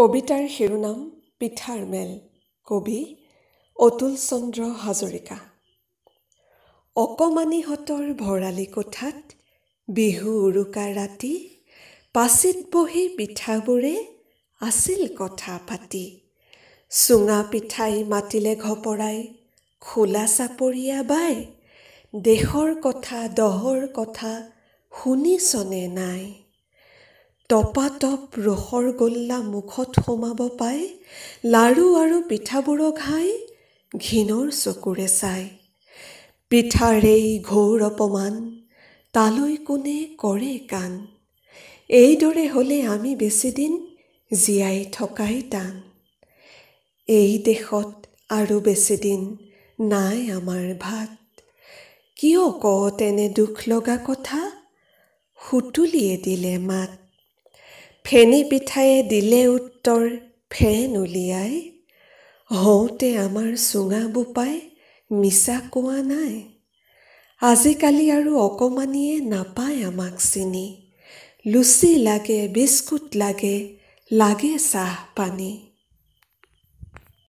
কবিতাৰ শিৰোনাম পিঠাৰ মেল কবি অতুল চন্দ্ৰ হাজৰিকা অকমানিহঁতৰ ভঁৰালী কোঠাত বিহু উৰুকা ৰাতি পাচিত বহি পিঠাবোৰে আছিল কথা পাতি চুঙা পিঠাই মাতিলে ঘপৰাই খোলা চাপৰিয়া বাই দেশৰ কথা দহৰ কথা শুনিছনে নাই টপাতপ ৰসৰ গোল্লা মুখত সোমাব পাই লাৰু আৰু পিঠাবোৰো খাই ঘিণৰ চকুৰে চায় পিঠাৰে ঘোৰ অপমান তালৈ কোনে কৰে কাণ এইদৰে হ'লে আমি বেছিদিন জীয়াই থকাই টান এই দেশত আৰু বেছিদিন নাই আমাৰ ভাত কিয় ক তেনে দুখ লগা কথা সুতুলিয়ে দিলে মাত ফেনি পিঠায়ে দিলে উত্তৰ ফেন উলিয়াই হওঁতে আমাৰ চুঙা বোপাই মিছা কোৱা নাই আজিকালি আৰু অকণমানিয়ে নাপায় আমাক চিনি লুচি লাগে বিস্কুট লাগে লাগে চাহ পানী